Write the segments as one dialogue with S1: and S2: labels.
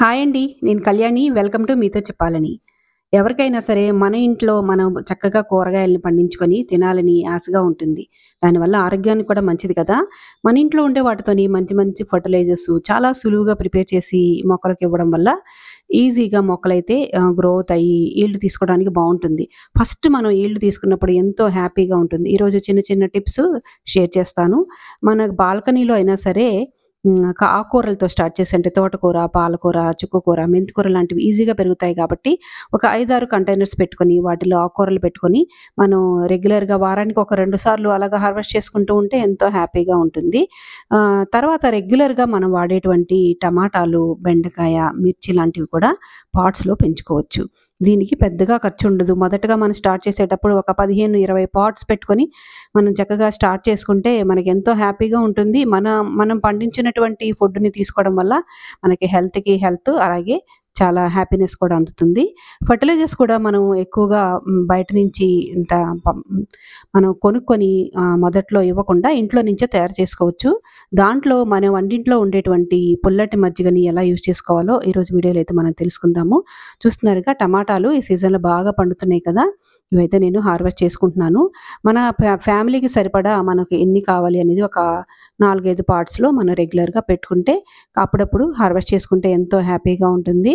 S1: hi అండి నేను Kalyani welcome to మీతో చెప్పాలని ఎవరికైనా సరే మన ఇంట్లో మనం చక్కగా కూరగాయలను పండించుకొని తినాలని ఆశగా ఉంటుంది దానివల్ల ఆరోగ్యానికి కూడా మంచిది కదా మన ఇంట్లో ఉండే వాటితోని మంచి మంచి ఫర్టిలైజర్స్ చాలా సులువుగా ప్రిపేర్ చేసి మొక్కలకు ఇవ్వడం వల్ల ఈజీగా మొక్కలైతే గ్రోత్ అవుతాయి ఈల్డ్ తీసుకోవడానికి బాగుంటుంది ఫస్ట్ మనం ఈల్డ్ తీసుకున్నప్పుడు ఎంతో హ్యాపీగా ఉంటుంది ఈరోజు చిన్న చిన్న టిప్స్ షేర్ చేస్తాను మన బాల్కనీలో అయినా సరే ఆకుకూరలతో స్టార్ట్ అంటే తోటకూర పాలకూర చుక్కకూర మెంతికూర లాంటివి ఈజీగా పెరుగుతాయి కాబట్టి ఒక ఐదారు కంటైనర్స్ పెట్టుకొని వాటిలో ఆకుకూరలు పెట్టుకొని మనం రెగ్యులర్గా వారానికి ఒక రెండు సార్లు అలాగా హార్వెస్ట్ చేసుకుంటూ ఉంటే ఎంతో హ్యాపీగా ఉంటుంది తర్వాత రెగ్యులర్గా మనం వాడేటువంటి టమాటాలు బెండకాయ మిర్చి లాంటివి కూడా పాట్స్లో పెంచుకోవచ్చు దీనికి పెద్దగా ఖర్చు ఉండదు మొదటగా మనం స్టార్ట్ చేసేటప్పుడు ఒక పదిహేను ఇరవై పాట్స్ పెట్టుకొని మనం చక్కగా స్టార్ట్ చేసుకుంటే మనకి ఎంతో హ్యాపీగా ఉంటుంది మన మనం పండించినటువంటి ఫుడ్ని తీసుకోవడం వల్ల మనకి హెల్త్కి హెల్త్ అలాగే చాలా హ్యాపీనెస్ కూడా అందుతుంది ఫర్టిలైజర్స్ కూడా మనం ఎక్కువగా బయట నుంచి ఇంత మనం కొనుక్కొని మొదట్లో ఇవ్వకుండా ఇంట్లో నుంచే తయారు చేసుకోవచ్చు దాంట్లో మనం వంటింట్లో ఉండేటువంటి పుల్లటి మజ్జిగని ఎలా యూజ్ చేసుకోవాలో ఈరోజు వీడియోలో అయితే మనం తెలుసుకుందాము చూస్తున్నారుగా టమాటాలు ఈ సీజన్లో బాగా పండుతున్నాయి కదా ఇవైతే నేను హార్వెస్ట్ చేసుకుంటున్నాను మన ఫ్యామిలీకి సరిపడా మనకు ఎన్ని కావాలి అనేది ఒక నాలుగైదు పార్ట్స్లో మనం రెగ్యులర్గా పెట్టుకుంటే అప్పుడప్పుడు హార్వెస్ట్ చేసుకుంటే ఎంతో హ్యాపీగా ఉంటుంది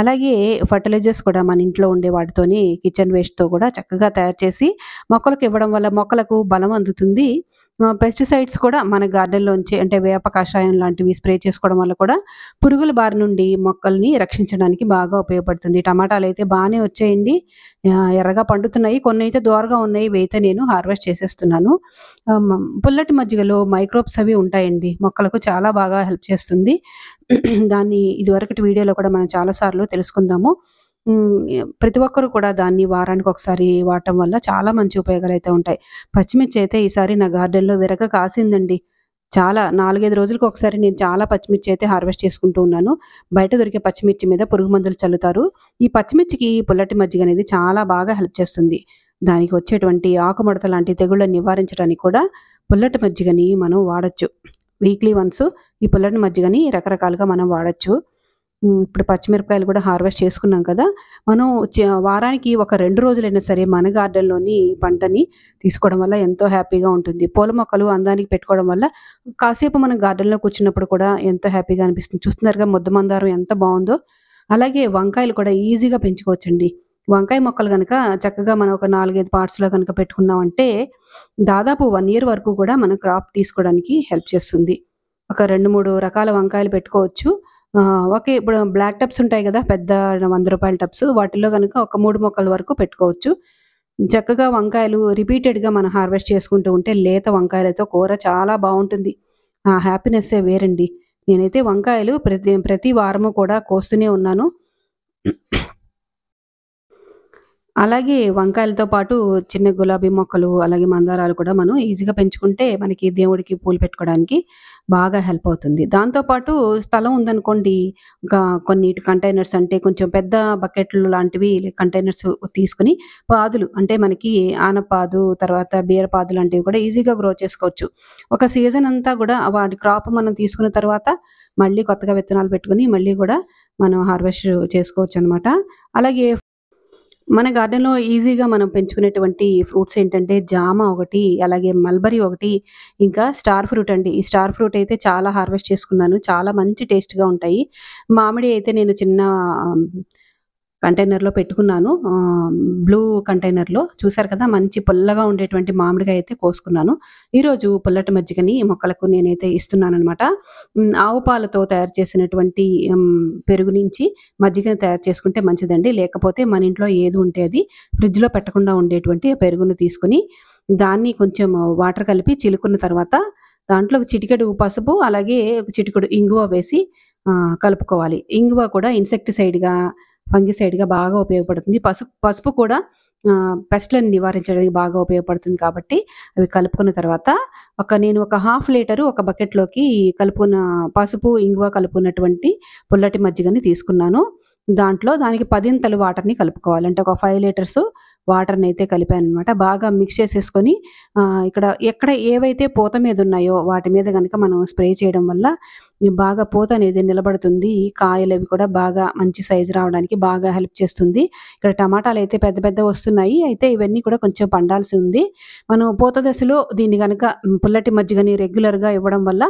S1: అలాగే ఫర్టిలైజర్స్ కూడా మన ఇంట్లో ఉండే వాటితోని కిచెన్ వేస్ట్తో కూడా చక్కగా తయారు చేసి మొక్కలకు ఇవ్వడం వల్ల మొక్కలకు బలం అందుతుంది పెస్టిసైడ్స్ కూడా మన గార్డెన్లోంచి అంటే వేప కషాయం లాంటివి స్ప్రే చేసుకోవడం వల్ల కూడా పురుగుల బారి నుండి మొక్కల్ని రక్షించడానికి బాగా ఉపయోగపడుతుంది టమాటాలు అయితే బాగానే వచ్చేయండి ఎర్రగా పండుతున్నాయి కొన్ని అయితే దూరగా ఉన్నాయి అయితే నేను హార్వెస్ట్ చేసేస్తున్నాను పుల్లటి మజ్జిగలో మైక్రోబ్స్ అవి ఉంటాయండి మొక్కలకు చాలా బాగా హెల్ప్ చేస్తుంది దాన్ని ఇదివరకటి వీడియోలో కూడా మనం చాలాసార్లు విషయాలు తెలుసుకుందాము ప్రతి ఒక్కరు కూడా దాన్ని వారానికి ఒకసారి వాడటం వల్ల చాలా మంచి ఉపయోగాలు అయితే ఉంటాయి పచ్చిమిర్చి అయితే ఈసారి నా గార్డెన్లో విరగ కాసిందండి చాలా నాలుగైదు రోజులకు ఒకసారి నేను చాలా పచ్చిమిర్చి అయితే హార్వెస్ట్ చేసుకుంటూ ఉన్నాను బయట దొరికే పచ్చిమిర్చి మీద పురుగు మందులు చల్లుతారు ఈ పచ్చిమిర్చికి పుల్లటి మజ్జిగ అనేది చాలా బాగా హెల్ప్ చేస్తుంది దానికి వచ్చేటువంటి ఆకుముడత లాంటి తెగుళ్ళని నివారించడానికి కూడా పుల్లటి మజ్జిగని మనం వాడచ్చు వీక్లీ వన్స్ ఈ పుల్లటి మజ్జిగని రకరకాలుగా మనం వాడచ్చు ఇప్పుడు పచ్చిమిరపకాయలు కూడా హార్వెస్ట్ చేసుకున్నాం కదా మనం వారానికి ఒక రెండు రోజులైనా సరే మన గార్డెన్లోని పంటని తీసుకోవడం వల్ల ఎంతో హ్యాపీగా ఉంటుంది పూల మొక్కలు అందానికి పెట్టుకోవడం వల్ల కాసేపు మనం గార్డెన్లో కూర్చున్నప్పుడు కూడా ఎంతో హ్యాపీగా అనిపిస్తుంది చూస్తున్నారుగా ముద్ద మందారం ఎంత బాగుందో అలాగే వంకాయలు కూడా ఈజీగా పెంచుకోవచ్చండి వంకాయ మొక్కలు కనుక చక్కగా మనం ఒక నాలుగైదు పార్ట్స్లో కనుక పెట్టుకున్నామంటే దాదాపు వన్ ఇయర్ వరకు కూడా మనం క్రాప్ తీసుకోవడానికి హెల్ప్ చేస్తుంది ఒక రెండు మూడు రకాల వంకాయలు పెట్టుకోవచ్చు ఓకే ఇప్పుడు బ్లాక్ టబ్స్ ఉంటాయి కదా పెద్ద వంద రూపాయల టబ్స్ వాటిలో కనుక ఒక మూడు మొక్కల వరకు పెట్టుకోవచ్చు చక్కగా వంకాయలు రిపీటెడ్గా మనం హార్వెస్ట్ చేసుకుంటూ ఉంటే లేత వంకాయలతో కూర చాలా బాగుంటుంది ఆ హ్యాపీనెస్సే వేరండి నేనైతే వంకాయలు ప్రతి ప్రతి వారము కూడా కోస్తూనే ఉన్నాను అలాగే వంకాయలతో పాటు చిన్న గులాబీ మొక్కలు అలాగే మందారాలు కూడా మనం ఈజీగా పెంచుకుంటే మనకి దేవుడికి పూలు పెట్టుకోవడానికి బాగా హెల్ప్ అవుతుంది దాంతోపాటు స్థలం ఉందనుకోండి ఇంకా కొన్ని కంటైనర్స్ అంటే కొంచెం పెద్ద బకెట్లు లాంటివి కంటైనర్స్ తీసుకుని పాదులు అంటే మనకి ఆనపాదు తర్వాత బీరపాదు లాంటివి కూడా ఈజీగా గ్రో చేసుకోవచ్చు ఒక సీజన్ అంతా కూడా వాటి క్రాప్ మనం తీసుకున్న తర్వాత మళ్ళీ కొత్తగా విత్తనాలు పెట్టుకుని మళ్ళీ కూడా మనం హార్వెస్ట్ చేసుకోవచ్చు అనమాట అలాగే మన గార్డెన్లో ఈజీగా మనం పెంచుకునేటువంటి ఫ్రూట్స్ ఏంటంటే జామ ఒకటి అలాగే మల్బరీ ఒకటి ఇంకా స్టార్ ఫ్రూట్ అండి ఈ స్టార్ ఫ్రూట్ అయితే చాలా హార్వెస్ట్ చేసుకున్నాను చాలా మంచి టేస్ట్గా ఉంటాయి మామిడి అయితే నేను చిన్న కంటైనర్లో పెట్టుకున్నాను బ్లూ కంటైనర్లో చూసారు కదా మంచి పొల్లగా ఉండేటువంటి మామిడిగా అయితే కోసుకున్నాను ఈరోజు పొల్లటి మజ్జిగని మొక్కలకు నేనైతే ఇస్తున్నాను అనమాట ఆవు పాలతో తయారు చేసినటువంటి పెరుగు నుంచి మజ్జిగని తయారు చేసుకుంటే మంచిదండి లేకపోతే మన ఇంట్లో ఏది ఉంటే అది ఫ్రిడ్జ్లో పెట్టకుండా ఉండేటువంటి పెరుగును తీసుకుని దాన్ని కొంచెం వాటర్ కలిపి చిలుకున్న తర్వాత దాంట్లో ఒక చిటికెడు పసుపు అలాగే ఒక చిటికెడు ఇంగువ వేసి కలుపుకోవాలి ఇంగువ కూడా ఇన్సెక్టిసైడ్గా ఫంగిసైడ్గా బాగా ఉపయోగపడుతుంది పసుపు పసుపు కూడా పెస్ట్లను నివారించడానికి బాగా ఉపయోగపడుతుంది కాబట్టి అవి కలుపుకున్న తర్వాత ఒక నేను ఒక హాఫ్ లీటరు ఒక బకెట్లోకి కలుపుకున్న పసుపు ఇంగువ కలుపుకున్నటువంటి పుల్లటి మజ్జిగని తీసుకున్నాను దాంట్లో దానికి పదింతలు వాటర్ని కలుపుకోవాలి అంటే ఒక ఫైవ్ లీటర్స్ వాటర్ని అయితే కలిపాను అనమాట బాగా మిక్స్ చేసేసుకొని ఇక్కడ ఎక్కడ ఏవైతే పూత మీద ఉన్నాయో వాటి మీద కనుక మనం స్ప్రే చేయడం వల్ల బాగా పూత అనేది నిలబడుతుంది కాయలు అవి కూడా బాగా మంచి సైజు రావడానికి బాగా హెల్ప్ చేస్తుంది ఇక్కడ టమాటాలు అయితే పెద్ద పెద్ద వస్తున్నాయి అయితే ఇవన్నీ కూడా కొంచెం పండాల్సి ఉంది మనం పూత దశలో దీన్ని కనుక పుల్లటి మజ్జిగని రెగ్యులర్గా ఇవ్వడం వల్ల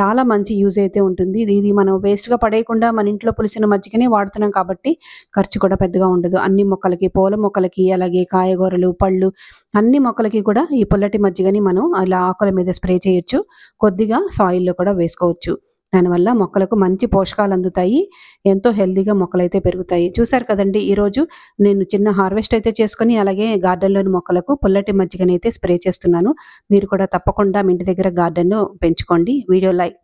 S1: చాలా మంచి యూజ్ అయితే ఉంటుంది ఇది మనం వేస్ట్గా పడేయకుండా మన ఇంట్లో పులిసిన మజ్జిగనే వాడుతున్నాం కాబట్టి ఖర్చు కూడా పెద్దగా ఉండదు అన్ని మొక్కలకి పూల మొక్కలకి అలాగే కాయగూరలు పళ్ళు అన్ని మొక్కలకి కూడా ఈ పుల్లటి మజ్జిగని మనం అలా ఆకుల మీద స్ప్రే చేయొచ్చు కొద్దిగా సాయిల్లో కూడా వేసుకోవచ్చు దానివల్ల మొక్కలకు మంచి పోషకాలు అందుతాయి ఎంతో హెల్దీగా మొక్కలు అయితే పెరుగుతాయి చూసారు కదండి ఈరోజు నేను చిన్న హార్వెస్ట్ అయితే చేసుకొని అలాగే గార్డెన్లోని మొక్కలకు పుల్లటి మజ్జిగనైతే స్ప్రే చేస్తున్నాను మీరు కూడా తప్పకుండా మీ ఇంటి దగ్గర గార్డెన్ను పెంచుకోండి వీడియో లైక్